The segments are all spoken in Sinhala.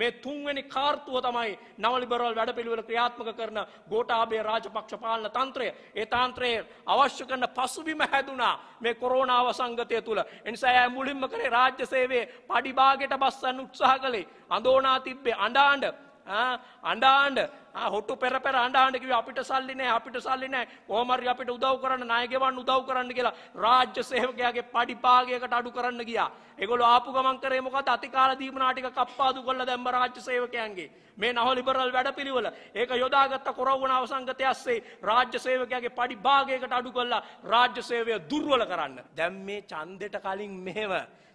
මේ තුන්වැනි කාර්තුව තමයි නවලිබරල් වැඩ පිළිවෙල ක්‍රියාත්මක කරන ගෝටාබේ රාජපක්ෂ පාලන තන්ත්‍රය ඒ තාන්ත්‍රයේ අවශ්‍ය කරන පසුබිම හැදුනා මේ කොරෝනාව සංගතය තුළ. එනිසා ඇය මුලින්ම කරේ රාජ්‍ය සේවේ පඩිබාගෙට බස්සන්න උත්සාහ කළේ අඳෝනා තිබ්බේ අඩාන්ඩ අඩාන්ඩ හොට්ටු පෙර පෙර අඬ අඬ කිව්වා අපිට සල්ලි නැහැ අපිට සල්ලි නැහැ කොහොම හරි අපිට උදව් කරන්න ණය ගෙවන්න උදව් කරන්න කියලා රාජ්‍ය සේවකයාගේ පඩි භාගයකට අඩු කරන්න ගියා. ඒගොල්ලෝ ආපු ගමන් කරේ මොකද අතිකාල දීමනා ටික කප්පාදු කරලා දැම්ම රාජ්‍ය සේවකයන්ගේ. මේ නව ලිබරල් වැඩපිළිවෙල. ඒක යොදාගත්ත කොරවුණ අවසංගතය ඇස්සේ රාජ්‍ය සේවකයාගේ පඩි භාගයකට අඩු කරලා රාජ්‍ය සේවය දුර්වල කරන්න. දැන් මේ ඡන්දෙට කලින් මෙහෙම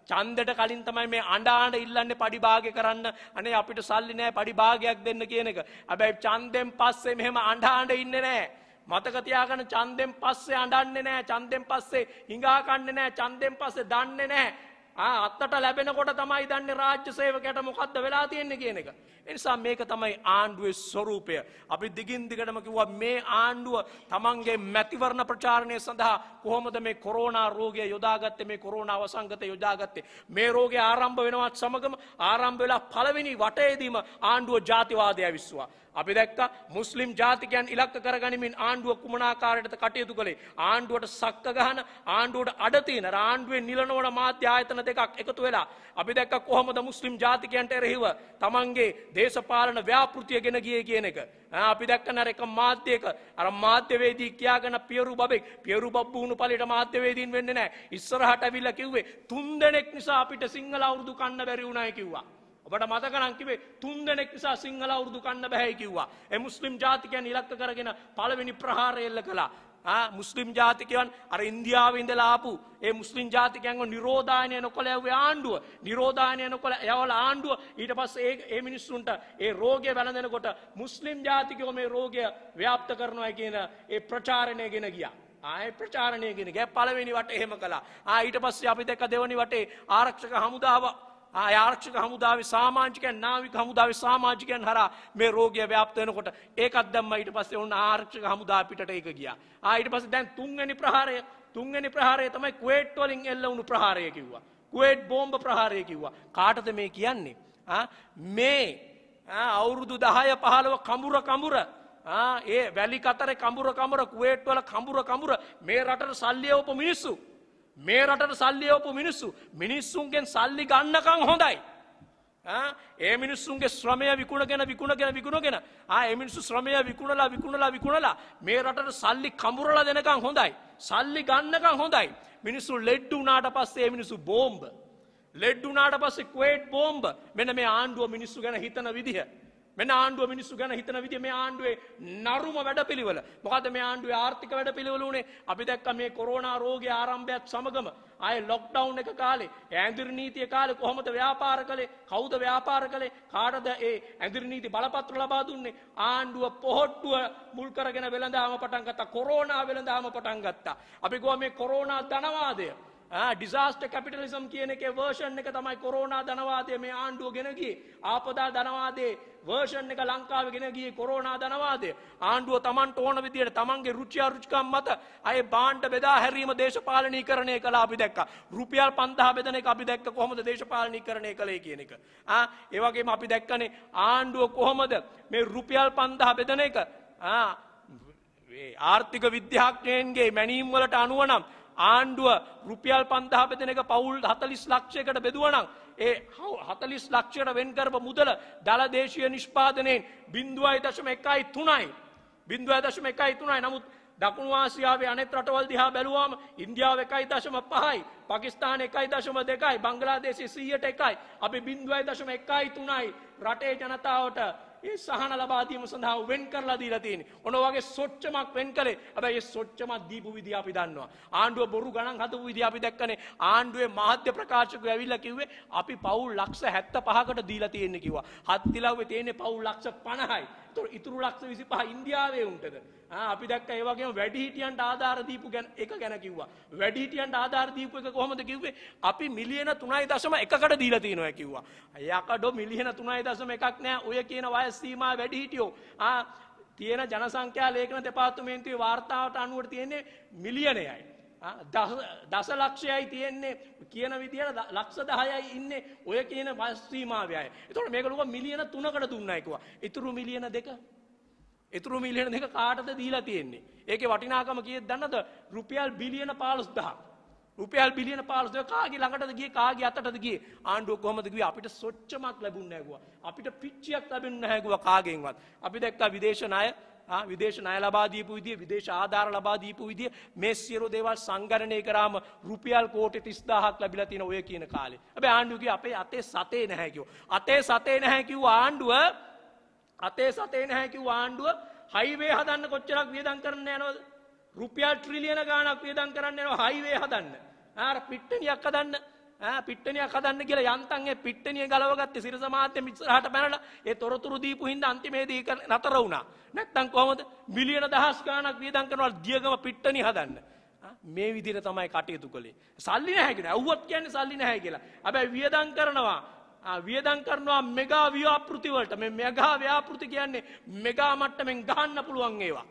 චන්දට කලින් තමයි මේ අඩාට ඉල්ලන්න පඩිභාග කරන්න අනේ අපිට සල්ලි නෑ පඩිභාගයක් දෙන්න කියන එක. ඇබැයි චන්දෙන් පස්සේ මෙහෙම අඩාට ඉන්න නෑ. මතකතියාගන චන්දෙන් පස්සේ අඩන්නේ නෑ චන්දෙන් පස්සේ හිඟාකන්න නෑ චන්දෙන් පස්සේ දන්නේ නෑ අත්තට ලැබෙනකොට තමයි දන්නේ රාජ්‍ය සේවකයට මොකක්ද වෙලා තියෙන්නේ කියන එක. එනිසා මේක තමයි ආණ්ඩුවේ ස්වරූපය. අපි දිගින් දිගටම කිව්වා මේ ආණ්ඩුව තමන්ගේ මැතිවරණ ප්‍රචාරණය සඳහා කොහොමද මේ කොරෝනා රෝගය යොදාගත්තේ මේ කොරෝනා වසංගතය යොදාගත්තේ. මේ රෝගය ආරම්භ වෙනවත් සමගම ආරම්භ වෙලා පළවෙනි වටයේදීම ආණ්ඩුව ජාතිවාදය විශ්වා. අපි දැක්ක මුස්ලිම් ජාතිකයන් ඉලක්ක කරගනිමින් ආණ්ඩුව කුමනාකාරයටද කටයුතු කළේ ආණ්ඩුවට සක්ක ගහන ආණ්ඩුවට අඩතියන ආණ්ඩුවෙන් නිලනවන මාධ්‍ය ආයතන දෙකක් එකතු වෙලා අපි දැක්ක කොහොමද මුස්ලිම් ජාතිකයන්ට එරෙහිව තමන්ගේ දේශපාලන ව්‍යාපෘතිය ගෙන ගිය කියන එක අපි දැක්ක නර එක මාධ්‍යයක අර මාධ්‍යවේදී කියාගෙන පියරු බබෙක් පියරු බබ්බුණු පලට මාධ්‍යවේදීන් වෙන්න නෑ ඉස්සරහට ඇවිල්ල කිව්වේ තුන් දෙනෙක් නිසා අපිට සිංහල අවුරුදු කන්න බැරි වුණයි කිව්වා ඔබට මතකනම් කිවේ තුන් දෙනෙක් නිසා සිංහල අවුරුදු කන්න බැහැ කිව්වා. ඒ මුස්ලිම් ජාතිකයන් ඉලක්ක කරගෙන පළවෙනි ප්‍රහාරය එල්ල කළා. ආ මුස්ලිම් ජාතිකයන් අර ඉන්දියාවේ ඉඳලා ආපු ඒ මුස්ලිම් ජාතිකයන්ව නිරෝධායනය නොකළ යුවේ ආණ්ඩුව. නිරෝධායනය නොකළ යවල ආණ්ඩුව ඊට පස්සේ ඒ ඒ මිනිස්සුන්ට ඒ රෝගය වැළඳෙනකොට මුස්ලිම් ජාතිකයෝ මේ රෝගය ව්‍යාප්ත කරනවා කියන ඒ ප්‍රචාරණය ගෙන ගියා. ආය ප්‍රචාරණය ගෙන ගෑ පළවෙනි වට එහෙම කළා. ආ ඊට පස්සේ අපි දැක්ක දෙවනි වටේ ආරක්ෂක හමුදාව ආරක්ෂක හමුදාව සාමාජිකයන් නාවික හමුදාව සාමාජිකයන් හර මේ රෝගය ව්‍යාප්තයනකොට ඒකත් දැම්ම ඊට පස්සේ ඔන්න ආරක්ෂක හමුදා පිට එක ගිය ආයිට පස දැන් තුන්ගනි ප්‍රහාරය තුන්ගනි ප්‍රහාරය තමයි ක්වේට්වලින් එල්ල වුණු ප්‍රහාරය කිව්වා කුවේට් බෝම්භ ප්‍රහාරය කිව්වා කාටද මේ කියන්නේ මේ අවුරුදු දහය පහළව කඹුර කඹුර ඒ වැලි කතර කඹුර කමර කුවේට්වල කඹුර කඹුර මේ රටට සල්ලියවප මිනිස්සු මේ රටට සල්ලියෝපු මිනිස්සු මිනිස්සුන්ගෙන් සල්ලි ගන්නකං හොඳයි. ඒ මිනිස්සුන්ගේ ශ්‍රමය විකුණගෙන විකුණගෙන විකුණගෙන ආ මිනිස්සු ශ්‍රමය විකුණලා විකුණලා විකුණලා මේ රටට සල්ලි කඹුරලා දෙනකං හොඳයි. සල්ලි ගන්නකං හොඳයි. මිනිස්සු ලෙඩ්ඩු වුණාට පස්සේ මිනිස්සු බෝම්බ. ලෙඩ්ඩු වුණාට පස්සේ ක්වේට් බෝම්බ. මෙන්න මේ ආණ්ඩුව මිනිස්සු ගැන හිතන විදිහ. මෙ ආණ්ඩුව මිනිස්සු ගැන හිතන විදි මේ ආණ්ඩුවේ නරුම වැඩ පිළිවල මොකද මේ ආණ්ඩුවේ ආර්ථික වැඩ පිළිවලුනේ අපි දැක්ක මේ කොරෝනා රෝගේ ආරම්භයත් සමගම අය ලොක්ඩවුන් එක කාලේ ඇඳිරනීතිය කාලේ කොහොමද ව්‍යාපාර කළේ කවුද ව්‍යාපාර කළේ කාටද ඒ ඇඳිරනීති බලපත්‍ර ලබා දුන්නේ ආණ්ඩුව පොහොට්ටුව මුල් කරගෙන වෙළඳාම පටන් ගත්තා කොරෝනා වෙළඳාම පටන් ගත්තා අපි ගෝ මේ කොරෝනා ධනවාදය ඩිසාස්ට කැපිටලිසම් කියන එක වර්ෂන් එක තමයි කොරෝනා ධනවාදය මේ ආණ්ඩුව ගෙනගී ආපදා ධනවාදේ වර්ෂන් එක ලංකාව ගෙනගී කොරෝනා ධනවාදය ආණ්ඩුව තමන්ට ඕන විදියට තමන්ගේ රුචියා රුචිකම් මත අය බාණ්ඩ බෙදා හැරීම දේශපාලනීකරණය කළා අපි දැක්කා රුපියල් 5000 බෙදන එක අපි දැක්ක කොහොමද දේශපාලනීකරණය කළේ කියන එක ආ ඒ වගේම අපි දැක්කනේ ආණ්ඩුව කොහොමද මේ රුපියල් 5000 බෙදන එක ආ ආර්ථික විද්‍යාඥයන්ගේ මැනීම් වලට අනුව නම් ආණ්ඩුව රුපියල් පන්දහ පෙදෙනක පවුල් හතලිස් ලක්ෂයකට බෙදුවනම් ඒ හතලිස් ලක්ෂයට වෙන්කරප මුදල දලදේශය නිෂ්පාදනයෙන් බින්දුවයි දශම එකයි තුනයි. බින්දුව දශම එකයි තුනයි නමුත් දකුණු ආසියාවේ අනෙත් රටවල් දිහා බැලුවාම ඉන්දියාව එකයි දශම පහයි පකිස්ාන එකයි දශම දෙකයි බංගලාදේශේ සීයට එකයි අපි බින්දුවයි දශම එකයි තුනයි රටේ ජනතාවට ඒ සහන ලබාදීම සඳහා වෙන් කරලා දීලා තියෙන්නේ. ඔන වගේ සොච්චමක් වෙන් කළේ. හැබැයි ඒ සොච්චමක් දීපු විදිය අපි දන්නවා. ආණ්ඩුව බොරු ගණන් හදපු විදිය අපි දැක්කනේ. ආණ්ඩුවේ මාධ්‍ය ප්‍රකාශකයෝ ඇවිල්ලා කිව්වේ අපි පවුල් ලක්ෂ 75කට දීලා තියෙන්නේ කිව්වා. හත් දිලව්වේ තියෙන්නේ පවුල් ලක්ෂ 50යි. ඉතුරු ලක්ෂ විසි පහ ඉන්දියාවේ උන්ටද. අපි දැක් ඒවගේ වැඩිහිටියන්ට ආධාරදීපු ගැන එක ගැන කිව්වා. වැඩිහිටියන්ට ආධාරදීපු එක කොහොමද කිව්වේ අපි මිලියන තුනයි දශම එකට දීලති නොය කිව්වා. යකඩො මිලියන තුනයි දසම එකක් නෑ ඔය කියන වයස්සීම වැඩිහිටියෝ. තියෙන ජනසංඛ්‍යා ලේඛන දෙපාර්තමේන්තුවේ වාර්තාවට අනුවට තියෙන්නේ මිලියනයයි. දස ලක්ෂයයි තියෙන්නේ කියන විදිහට ලක්ෂ 10යි ඉන්නේ ඔය කියන වයස් සීමාවයයි. එතකොට මේක ලොකෝ මිලියන 3කට දුන්නා කිව්වා. ඊතුරු මිලියන 2 ඊතුරු මිලියන 2 කාටද දීලා තියෙන්නේ? ඒකේ වටිනාකම කීයද දන්නද? රුපියල් බිලියන 15000ක්. රුපියල් බිලියන 15000 කාගේ ළඟටද ගියේ කාගේ අතටද ගියේ? ආණ්ඩුව කොහමද කිව්වේ? අපිට සොච්චමක් ලැබුණ නැහැ කිව්වා. අපිට පිච්චියක් ලැබෙන්නේ නැහැ කිව්වා කාගෙන්වත්. අපි දැක්කා විදේශ ණය විදේශ ණය ලබා දීපු විදිය විදේශ ආධාර ලබා දීපු විදිය මේ සියලු දේවල් සංගණනය කරාම රුපියල් කෝටි 30000ක් ලැබිලා තියෙන ඔය කියන කාලේ. හැබැයි ආණ්ඩුව කිව්වේ අපේ අතේ සතේ නැහැ කිව්වා. අතේ සතේ නැහැ කිව්ව ආණ්ඩුව අතේ සතේ නැහැ කිව්ව ආණ්ඩුව හයිවේ හදන්න කොච්චරක් වියදම් කරන්න යනවද? රුපියල් ට්‍රිලියන ගාණක් වියදම් කරන්න යනවා හයිවේ හදන්න. ආර පිට්ටනියක් හදන්න. පිට්ටනියක් හදන්න කියලා යන්තන් ඒ පිට්ටනිය ගලවගත්තේ සිරස මාත්‍යම ඉස්සරහට පැනලා ඒ තොරතුරු දීපු හින්දා අන්තිමේදී නතර වුණා. නැත්තම් කොහොමද මිලියන දහස් ගාණක් වියදම් කරනවා දියගම පිට්ටනිය හදන්න. මේ විදිහට තමයි කටයුතු කළේ. සල්ලි නැහැ කියලා. ඇහුවත් කියන්නේ සල්ලි නැහැ කියලා. හැබැයි වියදම් කරනවා වියදම් කරනවා මෙගා ව්‍යාපෘති වලට. මේ මෙගා ව්‍යාපෘති කියන්නේ මෙගා මට්ටමින් ගහන්න පුළුවන් ඒවා.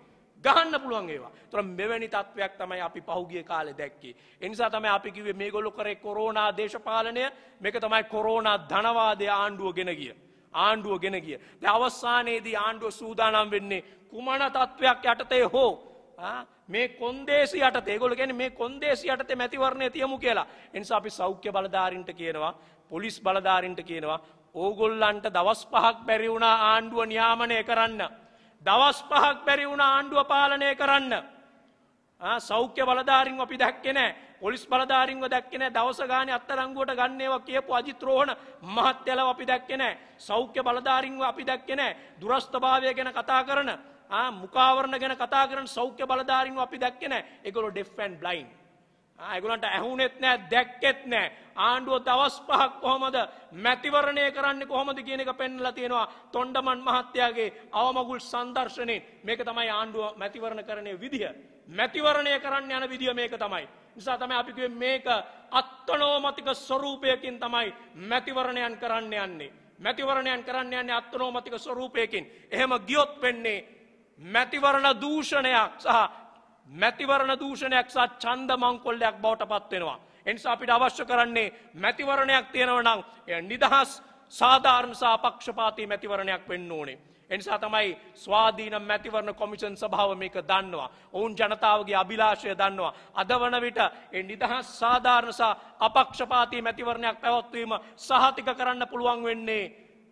ගහන්න පුළුවන් ඒවා. ඒතර මෙවැනි තත්වයක් තමයි අපි පහුගිය කාලේ දැක්කේ. ඒ නිසා තමයි අපි කිව්වේ මේගොල්ලෝ කරේ කොරෝනා දේශපාලනය මේක තමයි කොරෝනා ධනවාදය ආණ්ඩුව ගෙන ගිය. ආණ්ඩුව ගෙන ගිය. දැන් අවසානයේදී ආණ්ඩුව සූදානම් වෙන්නේ කුමන තත්වයක් යටතේ හෝ මේ කොන්දේසි යටතේ ඒගොල්ලෝ කියන්නේ මේ කොන්දේසි යටතේ මැතිවරණය තියමු කියලා. ඒ නිසා අපි සෞඛ්‍ය බලධාරීන්ට කියනවා, පොලිස් බලධාරීන්ට කියනවා ඕගොල්ලන්ට දවස් පහක් බැරි වුණා ආණ්ඩුව නියාමනය කරන්න. දවස් පහක් බැරි වුණ ආණ්ඩුව පාලනය කරන්න. සෞඛ්‍ය බලධාරින් අපි දැක්කෙනෑ පොලිස් බලධාරින්ව දැක්කෙන දවස ගාන අත්තරංගුවට ගන්නේවා කියපු අජිත්‍රෝහණ මහත්තයල අපි දැක්කෙනෑ සෞඛ්‍ය බලධාරින්ව අපි දැක්කෙනෑ දුරස්ථභාවය ගැන කතා කරන මුකාවරණ ගැන කතා කරන සෞඛ්‍ය බලධාරින්ව අපි දැක්කෙන එකකො ඩෙෆ්ෆන් බ්ලයින්. ඒගොලන්ට ඇහුනෙත් නෑ දැක්කෙත් නෑ ආණ්ඩුව දවස් පහක් කොහොමද මැතිවරණය කරන්න කොහොමද කියන එක පෙන්ලා තියෙනවා තොන්ඩමන් මහත්තයාගේ අවමගුල් සංදර්ශනය මේක තමයි ආණ්ඩුව මැතිවරණ කරණය විදිහ. මැතිවරණය කරන්න යන විදිහ මේක තමයි. නිසා තමයි අපිකුව මේක අත්තනෝමතික ස්වරූපයකින් තමයි මැතිවරණයන් කරන්න යන්නේ. මැතිවරණයන් කරන්න යන්නේ අත්තනෝමතික ස්වරූපයකින්. එහෙම ගියොත් වෙන්නේ මැතිවරණ දූෂණයක් සහ මැතිවරණ දූෂණයක් සහ ඡන්ද මංකොල්ලයක් බවට පත් වෙනවා. එනිසා අපිට අවශ්‍ය කරන්නේ මැතිවරණයක් තියෙනවා නම් නිදහස් සාධාරණ සහ පක්ෂපාතී මැතිවරණයක් වෙන්න ඕනේ. එනිසා තමයි ස්වාධීන මැතිවරණ කොමිෂන් සභාව මේක දන්නවා. ඔවුන් ජනතාවගේ අභිලාෂය දන්නවා. අද වන විට ඒ නිදහස් සාධාරණ සහ අපක්ෂපාතී මැතිවරණයක් පැවැත්වීම සහතික කරන්න පුළුවන් වෙන්නේ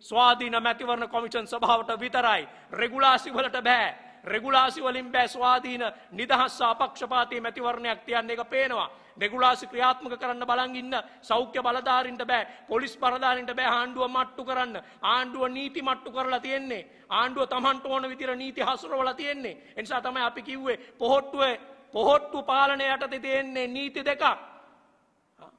ස්වාධීන මැතිවරණ කොමිෂන් සභාවට විතරයි. රෙගුලාසි වලට බෑ. රෙගුලාසි වලින් බෑ ස්වාධීන නිදහස් අපක්ෂපාතී මැතිවරණයක් තියන්න එක පේනවා. රෙගුලාසි ක්‍රියාත්මක කරන්න බලන් ඉන්න සෞඛ්‍ය බලධාරින්ට බෑ පොලිස් පරදාරින්ට බෑ ආණ්ඩුව මට්ටු කරන්න. ආණ්ඩුව නීති මට්ටු කරලා තියෙන්නේ. ආණ්ඩුව Tamanට ඕන විදිහට නීති හසුරවලා තියෙන්නේ. ඒ නිසා තමයි අපි කිව්වේ පොහොට්ටුවේ පොහොට්ටු පාලනය යටතේ තියෙන්නේ නීති දෙකක්.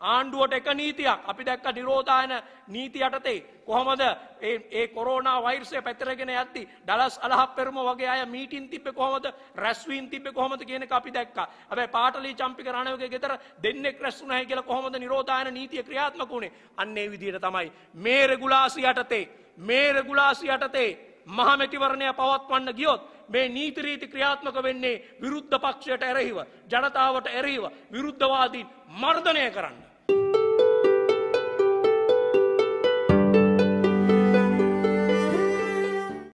ආණ්ඩුවට එක නීතියක් අපි දැක්ක නිරෝධායන නීති යටතේ කොහොමද ඒ කොරෝනා වෛරසය පැතරගෙන ඇති ඩලස් අලහපෙරම වගේ අය මීටින් තිබ්බේ කොහොමද රැස්වීම් තිබ්බේ කොහොමද කියන එක අපි දැක්කා. හැබැයි පාටලී චම්පික රණවගේ ගෙදර දෙන්නෙක් රැස්ුණායි කියලා කොහොමද නිරෝධායන නීතිය ක්‍රියාත්මක වුණේ? අන්න ඒ විදිහට තමයි මේ රෙගුලාසි යටතේ මේ රෙගුලාසි යටතේ මහමැතිවරණය පවත්වන්න ගියොත් මේ නීතිරීති ක්‍රියාත්මක වෙන්නේ විරුද්ධ පක්ෂයට එරහිව ජනතාවට එරහිව විරුද්ධවාදීන් මර්ධනය කරන්න. thank you